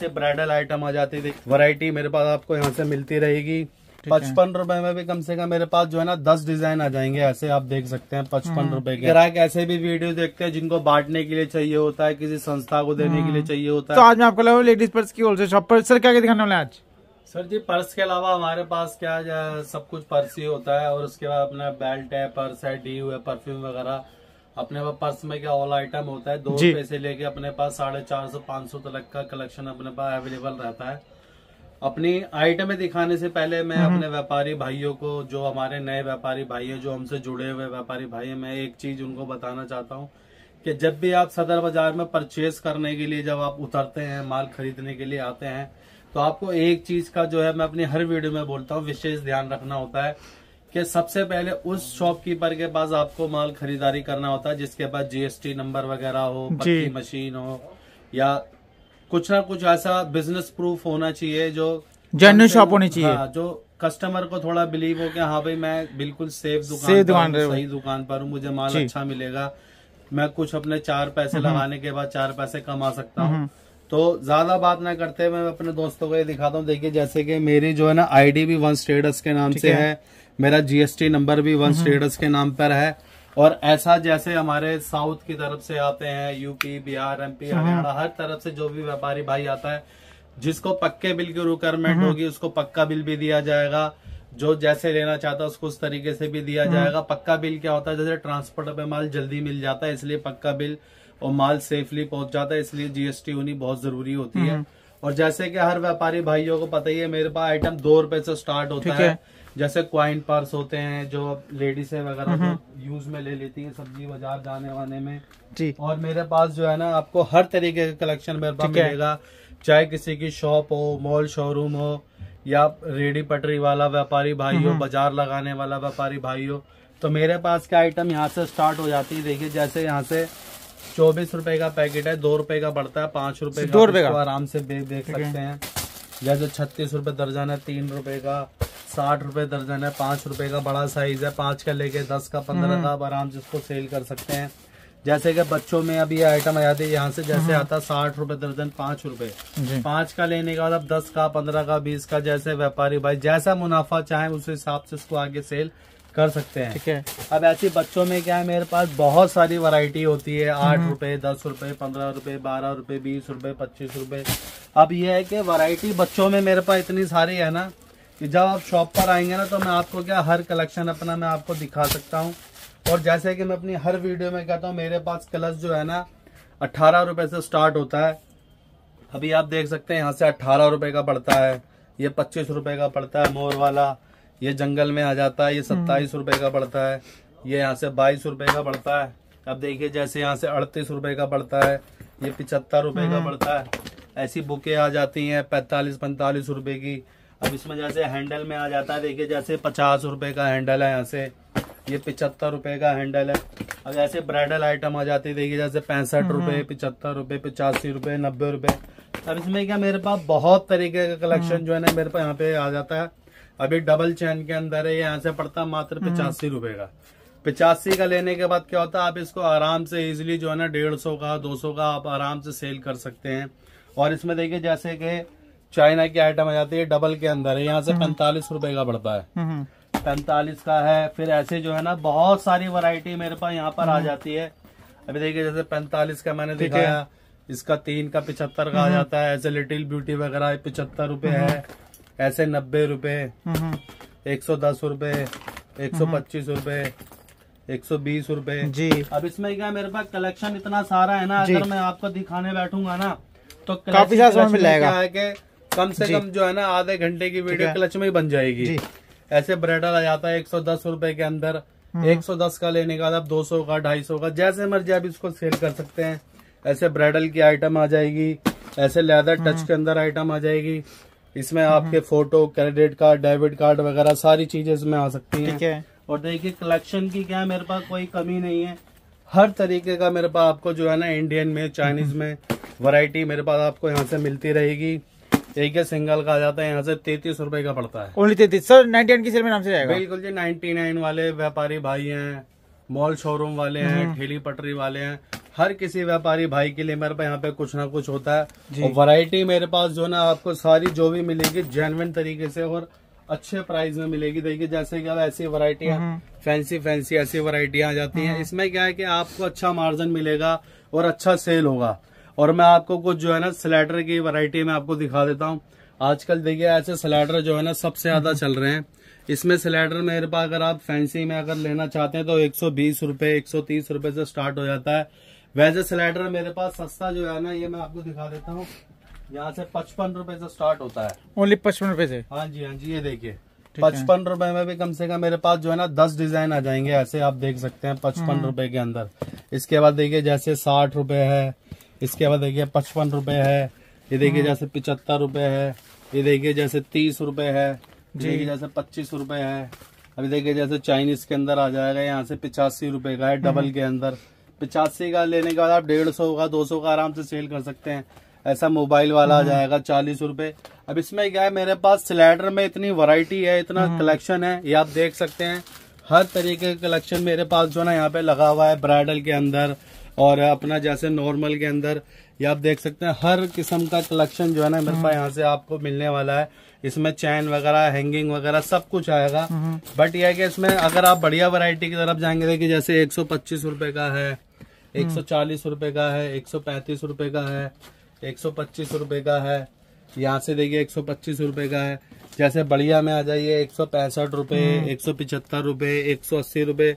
से bridal item आ जाती थी वैरायटी मेरे पास आपको यहाँ से मिलती रहेगी पचपन रुपए में भी कम से कम मेरे पास जो है ना दस डिजाइन आ जाएंगे ऐसे आप देख सकते हैं पचपन हाँ। रुपए के ग्राहक ऐसे भी वीडियो देखते हैं जिनको हाँ। बांटने के लिए चाहिए होता है किसी संस्था को देने के लिए हाँ। चाहिए होता है तो आज मैं आपको लगा लेडीज पर्स की होलसेल शॉप पर सर क्या दिखाने वाले आज सर जी पर्स के अलावा हमारे पास क्या सब कुछ पर्स ही होता है और उसके बाद अपना बेल्ट है पर्स है डी है परफ्यूम वगैरह अपने पास पर्स में क्या ऑल आइटम होता है दो रुपए से लेके अपने पास साढ़े चार सौ पाँच सौ तक का कलेक्शन अपने पास अवेलेबल रहता है अपनी आइटमें दिखाने से पहले मैं अपने व्यापारी भाइयों को जो हमारे नए व्यापारी भाई है जो हमसे जुड़े हुए व्यापारी भाई है मैं एक चीज उनको बताना चाहता हूँ कि जब भी आप सदर बाजार में परचेज करने के लिए जब आप उतरते हैं माल खरीदने के लिए आते हैं तो आपको एक चीज का जो है मैं अपनी हर वीडियो में बोलता हूँ विशेष ध्यान रखना होता है कि सबसे पहले उस शॉपकीपर के पास आपको माल खरीदारी करना होता है जिसके पास जीएसटी नंबर वगैरह हो पक्की मशीन हो या कुछ ना कुछ ऐसा बिजनेस प्रूफ होना चाहिए जो जनरल शॉप होनी चाहिए हाँ, जो कस्टमर को थोड़ा बिलीव हो कि हाँ भाई मैं बिल्कुल सेफ दुकान सेफ दुकान सही दुकान पर हूँ मुझे माल अच्छा मिलेगा मैं कुछ अपने चार पैसे हम्म। लगाने के बाद चार पैसे कमा सकता हूँ हम्म। तो ज्यादा बात ना करते मैं अपने दोस्तों को ये दिखाता हूँ देखिए जैसे कि मेरी जो है ना आईडी भी वन स्टेटस के नाम से है मेरा जीएसटी नंबर भी वन स्टेटस हम्म। के नाम पर है और ऐसा जैसे हमारे साउथ की तरफ से आते हैं यूपी बिहार एमपी हम्म। हरियाणा हर तरफ से जो भी व्यापारी भाई आता है जिसको पक्के बिल की रिक्वायरमेंट हम्म। होगी उसको पक्का बिल भी दिया जाएगा जो जैसे लेना चाहता है उसको उस तरीके से भी दिया जाएगा पक्का बिल क्या होता है जैसे ट्रांसपोर्ट पे माल जल्दी मिल जाता है इसलिए पक्का बिल और माल सेफली पहुंच जाता है इसलिए जीएसटी होनी बहुत जरूरी होती है और जैसे कि हर व्यापारी भाइयों को पता ही है मेरे पास आइटम दो रुपए से स्टार्ट होता है, जैसे क्वाइन पर्स होते हैं जो लेडीज वगैरह तो यूज में ले लेती है सब्जी बाजार जाने वाने में जी और मेरे पास जो है ना आपको हर तरीके का कलेक्शन मेरे पास मिलेगा चाहे किसी की शॉप हो मॉल शोरूम हो या रेडी पटरी वाला व्यापारी भाई हो बाजार लगाने वाला व्यापारी भाई हो तो मेरे पास का आइटम यहाँ से स्टार्ट हो जाती है देखिए जैसे यहाँ से चौबीस रुपए का पैकेट है दो रुपए का पड़ता है पांच रुपए दो रुपए का आराम से देख देख सकते हैं या जो छत्तीस रुपए दर्जन है तीन रुपए का साठ रुपए दर्जन है पांच रुपए का बड़ा साइज है पांच का लेके दस का पंद्रह हम्म। का आप आराम से उसको सेल कर सकते हैं जैसे कि बच्चों में अभी आइटम आ जाती है यहाँ से जैसे हम्म। आता साठ रुपए दर्जन पांच रुपए पांच का लेने का मतलब दस का पंद्रह का बीस का जैसे व्यापारी भाई जैसा मुनाफा चाहे उस हिसाब से उसको आगे सेल कर सकते हैं ठीक है अब ऐसे बच्चों में क्या है मेरे पास बहुत सारी वैरायटी होती है आठ हम्म। रुपए दस रुपए पंद्रह रुपए बारह रुपए बीस रुपए पच्चीस रुपए अब ये है कि वैरायटी बच्चों में मेरे पास इतनी सारी है ना कि जब आप शॉप पर आएंगे ना तो मैं आपको क्या हर कलेक्शन अपना मैं आपको दिखा सकता हूँ और जैसे कि मैं अपनी हर वीडियो में कहता हूँ मेरे पास कलर्स जो है ना अट्ठारह रुपये से स्टार्ट होता है अभी आप देख सकते हैं यहाँ से अट्ठारह रुपये का पड़ता है ये पच्चीस रुपये का पड़ता है मोर वाला ये जंगल में आ जाता है ये हम्म। सत्ताईस रुपए का पड़ता है ये यहाँ से बाईस रुपए का पड़ता है अब देखिए जैसे यहाँ से अड़तीस रुपए का पड़ता है ये पिछहत्तर रुपए का हम्म। पड़ता है ऐसी बुकें आ जाती हैं पैंतालीस पैंतालीस रुपए की अब इसमें जैसे हैंडल में आ जाता है देखिए जैसे पचास रुपए का हैंडल है यहाँ से ये पिछहत्तर रुपए का हैंडल है अब ऐसे ब्राइडल आइटम आ जाती है देखिए जैसे पैंसठ हम्म। रुपए पिछहत्तर रुपए पिचासी रुपए नब्बे रुपए अब इसमें क्या मेरे पास बहुत तरीके का कलेक्शन जो है ना मेरे पास यहाँ पे आ जाता है अभी डबल चैन के अंदर है यहाँ से पड़ता मात्र हम्म। पिचासी रुपए का पिचासी का लेने के बाद क्या होता है आप इसको आराम से इजिली जो है ना डेढ़ सौ का दो सौ का आप आराम से सेल कर सकते हैं और इसमें देखिए जैसे कि चाइना की आइटम आ जाती है डबल के अंदर है यहाँ से हम्म। पैंतालीस रुपए का पड़ता है हम्म, पैंतालीस का है फिर ऐसे जो है ना बहुत सारी वरायटी मेरे पास यहाँ पर आ जाती है अभी देखिये जैसे पैंतालीस का मैंने दिखाया इसका तीन का पिछहत्तर का आ जाता है ऐसे लिटिल ब्यूटी वगैरह पिछहत्तर रुपए है ऐसे नब्बे रूपए हम्म। एक सौ दस रूपए एक सौ हम्म। पच्चीस रूपए एक सौ बीस रूपए जी अब इसमें क्या मेरे पास कलेक्शन इतना सारा है ना अगर मैं आपको दिखाने बैठूंगा ना तो काफी सारा समय कम से कम जो है ना आधे घंटे की वीडियो क्लच में ही बन जाएगी ऐसे ब्रेडर आ जाता है एक सौ दस रूपए के अंदर हम्म। एक सौ दस का लेने का दो सौ का ढाई सौ का जैसे मर्जी आप इसको सेल कर सकते हैं ऐसे ब्राइडल की आइटम आ जाएगी ऐसे लेदर टच के अंदर आइटम आ जाएगी इसमें आपके हम्म। Photo credit card debit card वगैरह सारी चीजें इसमें आ सकती हैं ठीक है और देखिए कलेक्शन की क्या मेरे पास कोई कमी नहीं है हर तरीके का मेरे पास आपको जो है ना इंडियन में चाइनीज हम्म। में वैरायटी मेरे पास आपको यहाँ से मिलती रहेगी एक है सिंगल का आ जाता है यहाँ से तैतीस रूपए का पड़ता है ओनली तैतीस सर नाइनटी नाइन की में नाम से जाएगा बिल्कुल जी नाइनटी नाइन वाले व्यापारी भाई हैं मॉल शोरूम वाले हैं हम्म। ठेली पटरी वाले हैं हर किसी व्यापारी भाई के लिए मेरे पास यहाँ पे कुछ ना कुछ होता है और वैरायटी मेरे पास जो ना आपको सारी जो भी मिलेगी जेनविन तरीके से और अच्छे प्राइस में मिलेगी देखिए जैसे कि अब ऐसी वरायटियाँ फैंसी फैंसी ऐसी वरायटियाँ आ जाती है हम्म। इसमें क्या है कि आपको अच्छा मार्जिन मिलेगा और अच्छा सेल होगा और मैं आपको कुछ जो है ना स्लेटर की वरायटी में आपको दिखा देता हूँ आजकल देखिए ऐसे स्लेटर जो है ना सबसे ज्यादा हम्म। चल रहे हैं इसमें सिलेंडर मेरे पास अगर आप फैंसी में अगर लेना चाहते हैं तो एक सौ बीस रुपये एक सौ तीस से स्टार्ट हो जाता है वैसे सिलेंडर मेरे पास सस्ता जो है ना ये मैं आपको दिखा देता हूँ यहाँ से पचपन रुपए से स्टार्ट होता है ओनली पचपन रुपए से हाँ जी हाँ जी ये देखिए पचपन रुपए में भी कम से कम मेरे पास जो है ना दस डिजाइन आ जाएंगे ऐसे आप देख सकते हैं पचपन हम्म। रुपए के अंदर इसके बाद देखिए जैसे साठ रुपए है इसके बाद देखिए पचपन रुपए है ये देखिए हम्म। जैसे पिचहत्तर रुपए है ये देखिए जैसे तीस रुपए है जी जैसे पच्चीस रूपए है अभी देखिए जैसे चाइनीज के अंदर आ जाएगा यहाँ से पिचासी रूपए का है डबल हम्म। के अंदर पिचासी का लेने के बाद आप डेढ़ सौ का दो सौ का आराम से सेल कर सकते हैं ऐसा मोबाइल वाला आ हम्म। जाएगा चालीस रूपए अब इसमें क्या है मेरे पास सिलेंडर में इतनी वराइटी है इतना कलेक्शन हम्म। है ये आप देख सकते हैं हर तरीके का कलेक्शन मेरे पास जो ना यहाँ पे लगा हुआ है ब्राइडल के अंदर और अपना जैसे नॉर्मल के अंदर ये आप देख सकते हैं हर किस्म का कलेक्शन जो है ना मेरे पास यहाँ से आपको मिलने वाला है इसमें चैन वगैरह हैंगिंग वगैरह सब कुछ आएगा बट यह कि इसमें अगर आप बढ़िया वैरायटी की तरफ जाएंगे देखिए जैसे एक सौ पच्चीस का है एक सौ चालीस का है एक सौ का है एक सौ पच्चीस का है यहाँ से देखिए एक सौ पच्चीस का है जैसे बढ़िया में आ जाइए एक सौ पैंसठ रूपए हम्म। एक सौ पिछहत्तर रूपए एक सौ अस्सी रूपए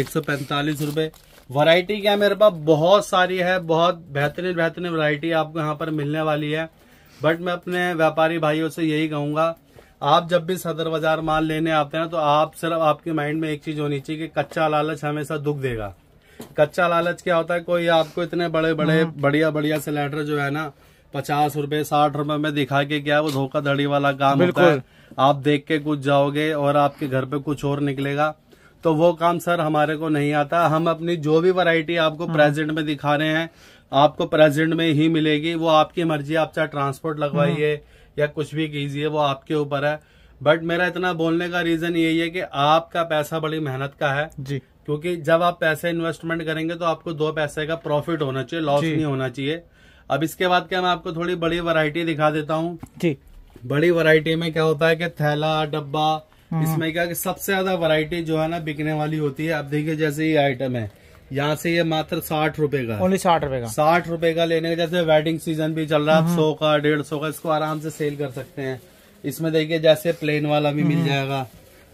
एक सौ पैंतालीस रूपए वैरायटी क्या मेरे पास बहुत सारी है बहुत बेहतरीन बेहतरीन वैरायटी आपको यहाँ पर मिलने वाली है बट मैं अपने व्यापारी भाइयों से यही कहूंगा आप जब भी सदर बाजार माल लेने आते हैं तो आप सिर्फ आपके माइंड में एक चीज होनी चाहिए कि कच्चा लालच हमेशा दुख देगा कच्चा लालच क्या होता है कोई आपको इतने बड़े बड़े हम्म। बढ़िया बढ़िया सिलेंडर जो है ना पचास रूपये साठ रूपये में दिखा के क्या वो धोखाधड़ी वाला काम होता है आप देख के कुछ जाओगे और आपके घर पे कुछ और निकलेगा तो वो काम सर हमारे को नहीं आता हम अपनी जो भी वैरायटी आपको प्रेजेंट हम्म। में दिखा रहे हैं आपको प्रेजेंट में ही मिलेगी वो आपकी मर्जी आप चाहे ट्रांसपोर्ट लगवाइए हम्म। या कुछ भी कीजिए वो आपके ऊपर है बट मेरा इतना बोलने का रीजन यही है कि आपका पैसा बड़ी मेहनत का है जी क्योंकि जब आप पैसे इन्वेस्टमेंट करेंगे तो आपको दो पैसे का प्रॉफिट होना चाहिए लॉस नहीं होना चाहिए अब इसके बाद क्या मैं आपको थोड़ी बड़ी वैरायटी दिखा देता हूँ जी बड़ी वैरायटी में क्या होता है कि थैला डब्बा हम्म। इसमें क्या कि सबसे ज्यादा वैरायटी जो है ना बिकने वाली होती है अब देखिए जैसे ये आइटम है यहाँ से ये मात्र साठ रुपए का ओनली साठ रुपए का साठ रुपए का लेने का जैसे वेडिंग सीजन भी चल रहा है हम्म। सौ का डेढ़ सौ का इसको आराम से सेल कर सकते हैं इसमें देखिए जैसे प्लेन वाला भी मिल हम्म। जाएगा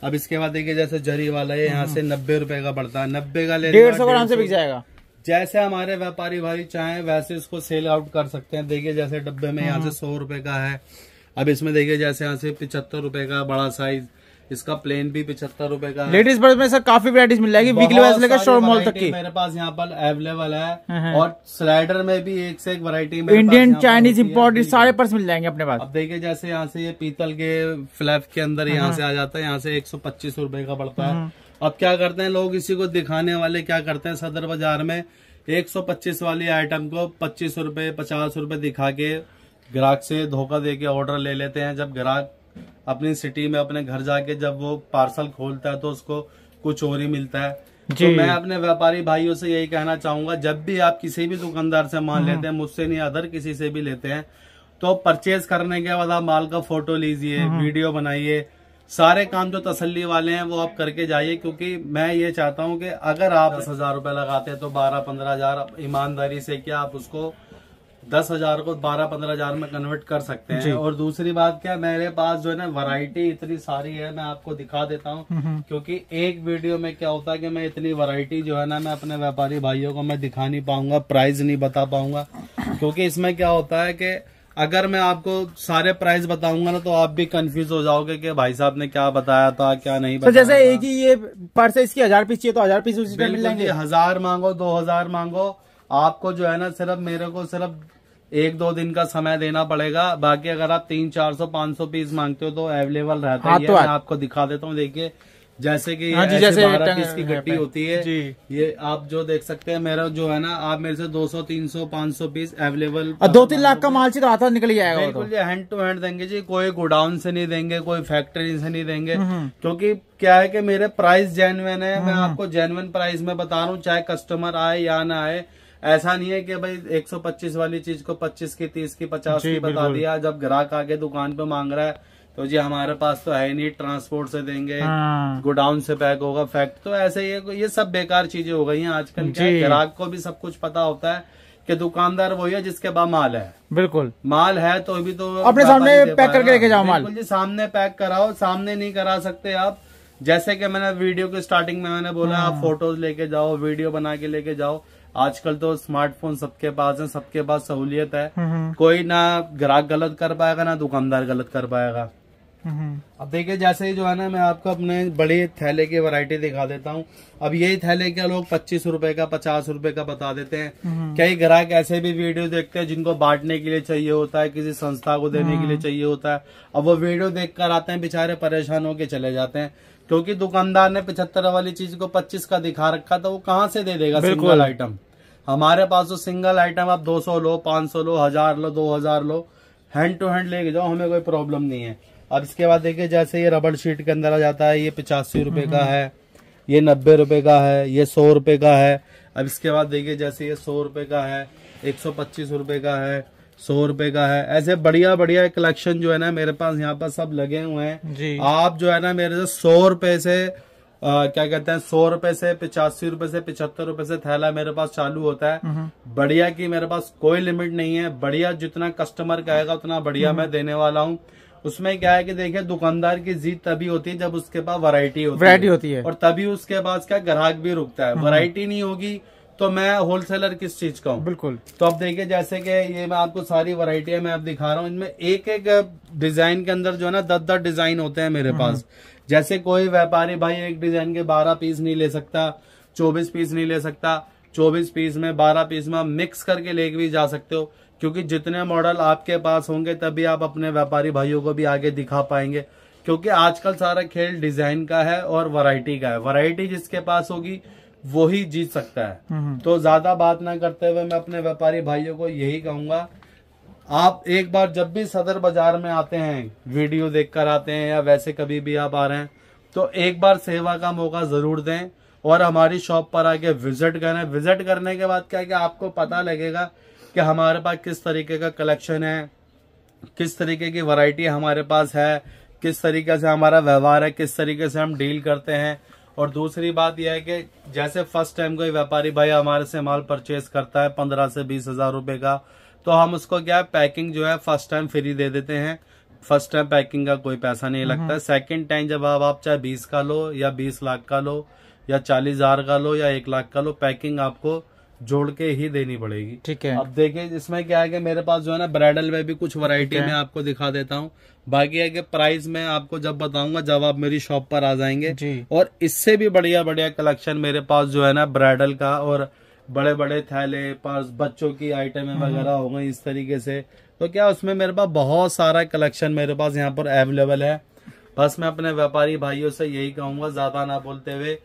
अब इसके बाद देखिए जैसे जरी वाला है यहाँ से नब्बे रुपए का पड़ता है नब्बे का ले डेढ़ सौ आराम से बिक जाएगा जैसे हमारे व्यापारी भाई चाहे वैसे इसको सेल आउट कर सकते हैं देखिए जैसे डब्बे में यहाँ से सौ रुपए का है अब इसमें देखिए जैसे यहाँ से पिछहत्तर रुपए का बड़ा साइज इसका प्लेन भी पिछहत्तर रूपए का लेडीज बर्ड में सर काफी वराइटीज मिल जाएगी वीकली वाइज लेकर शोर मॉल तक की मेरे पास यहाँ पर अवेलेबल है हाँ, हाँ। और स्लाइडर में भी एक से एक वरायटी इंडियन चाइनीज इम्पोर्टेड सारे पर्स मिल जाएंगे अपने पास अब देखिए जैसे यहाँ से ये पीतल के फ्लैप के अंदर हाँ, यहाँ से आ जाता है यहाँ से एक सौ पच्चीस का पड़ता है अब क्या करते हैं लोग इसी को दिखाने वाले क्या करते हैं सदर बाजार में 125 वाली आइटम को पच्चीस रूपए पचास रूपए दिखा के ग्राहक से धोखा दे के ऑर्डर ले लेते हैं जब ग्राहक अपनी सिटी में अपने घर जाके जब वो पार्सल खोलता है तो उसको कुछ और ही मिलता है तो मैं अपने व्यापारी भाइयों से यही कहना चाहूंगा जब भी आप किसी भी दुकानदार से माल हम्म। लेते हैं मुझसे नहीं अदर किसी से भी लेते हैं तो परचेज करने के बाद आप माल का फोटो लीजिए वीडियो हम्म। बनाइए सारे काम जो तसल्ली वाले हैं वो आप करके जाइए क्योंकि मैं ये चाहता हूँ कि अगर आप दस हजार रुपये लगाते हैं तो बारह पंद्रह हजार ईमानदारी से क्या आप उसको दस हजार को बारह पंद्रह हजार में कन्वर्ट कर सकते हैं और दूसरी बात क्या मेरे पास जो है ना वैरायटी इतनी सारी है मैं आपको दिखा देता हूँ हम्म, हम्म। क्योंकि एक वीडियो में क्या होता है कि मैं इतनी वैरायटी जो है ना मैं अपने व्यापारी भाइयों को मैं दिखा नहीं पाऊंगा प्राइस नहीं बता पाऊंगा क्योंकि इसमें क्या होता है कि अगर मैं आपको सारे प्राइस बताऊंगा ना तो आप भी कंफ्यूज हो जाओगे कि भाई साहब ने क्या बताया था क्या नहीं तो बताया जैसे एक ही ये पर्स इसकी हजार पीस चाहिए तो हजार पीस उसी मिल जाएंगे हजार मांगो दो हजार मांगो आपको जो है ना सिर्फ मेरे को सिर्फ एक दो दिन का समय देना पड़ेगा बाकी अगर आप तीन चार सौ पाँच सौ पीस मांगते हो तो अवेलेबल रहता हाँ है तो मैं आपको दिखा देता हूँ देखिए जैसे कि हाँ जी जैसे पीस की गड्डी होती है ये आप जो देख सकते हैं मेरा जो है ना आप मेरे से 200 300 500 पीस अवेलेबल दो तीन लाख का माल चीज आता निकल जाएगा तो। बिल्कुल ये हैंड टू हैंड देंगे जी कोई गोडाउन से नहीं देंगे कोई फैक्ट्री से नहीं देंगे हम्म, हम्म। क्योंकि क्या है कि मेरे प्राइस जेनुअन है मैं हम्म, आपको जेनुअन प्राइस में बता रहा हूँ चाहे कस्टमर आए या ना आए ऐसा नहीं है कि भाई 125 वाली चीज को 25 की 30 की 50 की बता दिया जब ग्राहक आके दुकान पे मांग रहा है तो जी हमारे पास तो है नहीं ट्रांसपोर्ट से देंगे हाँ। गोडाउन से पैक होगा फैक्ट तो ऐसे ये ये सब बेकार चीजें हो गई हैं आजकल ग्राहक को भी सब कुछ पता होता है कि दुकानदार वही है जिसके पास माल है बिल्कुल माल है तो अभी तो अपने सामने पैक करके लेके जाओ माल जी सामने पैक कराओ सामने नहीं करा सकते आप जैसे कि मैंने वीडियो के स्टार्टिंग में मैंने बोला हाँ। आप फोटोज लेके जाओ वीडियो बना के लेके जाओ आजकल तो स्मार्टफोन सबके पास है सबके पास सहूलियत है हम्म, हम्म। कोई ना ग्राहक गलत कर पाएगा ना दुकानदार गलत कर पाएगा हम्म, अब देखिए जैसे ही जो है ना मैं आपको अपने बड़े थैले की वैरायटी दिखा देता हूँ अब यही थैले के लोग पच्चीस रूपए का पचास रूपये का बता देते हैं कई ग्राहक ऐसे भी वीडियो देखते हैं जिनको बांटने के लिए चाहिए होता है किसी संस्था को देने के लिए चाहिए होता है अब वो वीडियो देख कर आते हैं बेचारे परेशान होके चले जाते हैं क्योंकि दुकानदार ने पिछहत्तर वाली चीज को पच्चीस का दिखा रखा था वो कहाँ से दे देगा सिंगल आइटम हमारे पास तो सिंगल आइटम आप 200 लो 500 लो हजार लो 2000 लो हैंड टू हैंड लेके जाओ हमें कोई प्रॉब्लम नहीं है अब इसके बाद देखिए जैसे ये रबड़ शीट के अंदर आ जाता है ये पिचासी रुपए का हम्म। है ये नब्बे रुपए का है ये सौ रुपए का है अब इसके बाद देखिए जैसे ये सौ रुपए का है एक सौ पच्चीस रुपए का है सौ रुपए का है ऐसे बढ़िया बढ़िया कलेक्शन जो है ना मेरे पास यहाँ पर सब लगे हुए हैं आप जो है ना मेरे से सौ रुपए से आ, क्या कहते हैं सौ रुपए से पिचासी रुपए से पिछहत्तर रुपए से थैला मेरे पास चालू होता है हम्म। बढ़िया की मेरे पास कोई लिमिट नहीं है बढ़िया जितना कस्टमर कहेगा उतना बढ़िया मैं हम्म। देने वाला हूँ उसमें क्या है कि देखिए दुकानदार की जीत तभी होती है जब उसके पास वैरायटी होती, होती है और तभी उसके पास क्या ग्राहक भी रुकता है वैरायटी हम्म। नहीं होगी तो मैं होलसेलर किस चीज का हूँ बिल्कुल तो आप देखिए जैसे कि ये मैं आपको सारी वरायटियां मैं आप दिखा रहा हूँ इनमें एक एक डिजाइन के अंदर जो है ना दस दस डिजाइन होते हैं मेरे पास हम्म। जैसे कोई व्यापारी भाई एक डिजाइन के बारह पीस नहीं ले सकता चौबीस पीस नहीं ले सकता चौबीस पीस में बारह पीस में आप मिक्स करके लेके भी जा सकते हो क्योंकि जितने मॉडल आपके पास होंगे तभी आप अपने व्यापारी भाइयों को भी आगे दिखा पाएंगे क्योंकि आजकल सारा खेल डिजाइन का है और वैरायटी का है वैरायटी जिसके पास होगी वो ही जीत सकता है हम्म, हम्म। तो ज्यादा बात ना करते हुए मैं अपने व्यापारी भाइयों को यही कहूंगा आप एक बार जब भी सदर बाजार में आते हैं वीडियो देखकर आते हैं या वैसे कभी भी आप आ रहे हैं तो एक बार सेवा का मौका जरूर दें और हमारी शॉप पर आके विजिट करें विजिट करने के बाद क्या है कि आपको पता लगेगा कि हमारे पास किस तरीके का कलेक्शन है किस तरीके की वैरायटी हमारे पास है किस तरीके से हमारा व्यवहार है किस तरीके से हम डील करते हैं और दूसरी बात यह है कि जैसे फर्स्ट टाइम कोई व्यापारी भाई हमारे से माल परचेज करता है पंद्रह से बीस हजार रुपये का तो हम उसको क्या है पैकिंग जो है फर्स्ट टाइम फ्री दे देते हैं फर्स्ट टाइम पैकिंग का कोई पैसा नहीं लगता सेकंड टाइम जब आप, आप चाहे बीस का लो या बीस लाख का लो या चालीस हजार का लो या एक लाख का लो पैकिंग आपको जोड़ के ही देनी पड़ेगी ठीक है अब देखिए इसमें क्या है कि मेरे पास जो है ना ब्राइडल में भी कुछ वैरायटी में आपको दिखा देता हूँ बाकी है कि प्राइस मैं आपको जब बताऊंगा जब आप मेरी शॉप पर आ जाएंगे जी और इससे भी बढ़िया बढ़िया कलेक्शन मेरे पास जो है ना ब्राइडल का और बड़े बड़े थैले पास बच्चों की आइटमें हम्म। वगैरह हो गई इस तरीके से तो क्या उसमें मेरे पास बहुत सारा कलेक्शन मेरे पास यहाँ पर अवेलेबल है बस मैं अपने व्यापारी भाइयों से यही कहूंगा ज्यादा ना बोलते हुए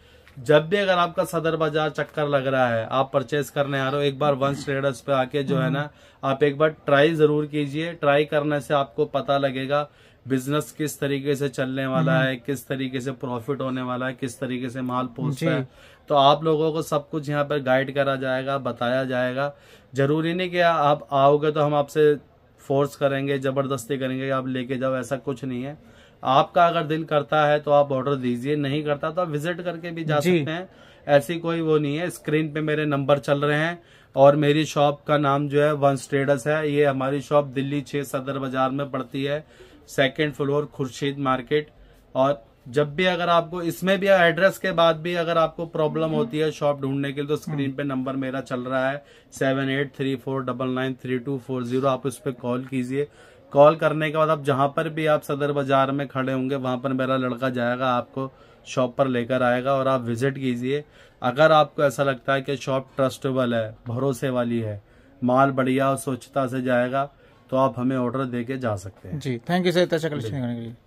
जब भी अगर आपका सदर बाजार चक्कर लग रहा है आप परचेज करने आ रहे हो एक बार वंस ट्रेडर्स पे आके जो है ना हम्म। आप एक बार ट्राई जरूर कीजिए ट्राई करने से आपको पता लगेगा बिजनेस किस तरीके से चलने वाला हम्म। है किस तरीके से प्रॉफिट होने वाला है किस तरीके से माल पहुंचता है तो आप लोगों को सब कुछ यहाँ पर गाइड करा जाएगा बताया जाएगा जरूरी नहीं कि आप आओगे तो हम आपसे फोर्स करेंगे जबरदस्ती करेंगे आप लेके जाओ ऐसा कुछ नहीं है आपका अगर दिल करता है तो आप ऑर्डर दीजिए नहीं करता तो आप विजिट करके भी जा सकते हैं ऐसी कोई वो नहीं है स्क्रीन पे मेरे नंबर चल रहे हैं और मेरी शॉप का नाम जो है वन स्टेडस है ये हमारी शॉप दिल्ली छह सदर बाजार में पड़ती है सेकेंड फ्लोर खुर्शीद मार्केट और जब भी अगर आपको इसमें भी एड्रेस के बाद भी अगर आपको प्रॉब्लम हम्म। होती है शॉप ढूंढने के लिए तो स्क्रीन हम्म। पे नंबर मेरा चल रहा है seven eight three four double nine three two four zero आप उस पर कॉल कीजिए कॉल करने के बाद आप जहाँ पर भी आप सदर बाज़ार में खड़े होंगे वहाँ पर मेरा लड़का जाएगा आपको शॉप पर लेकर आएगा और आप विज़िट कीजिए अगर आपको ऐसा लगता है कि शॉप ट्रस्टेबल है भरोसे वाली है माल बढ़िया और स्वच्छता से जाएगा तो आप हमें ऑर्डर दे के जा सकते हैं जी थैंक यू सर इतना शक्ल करने के लिए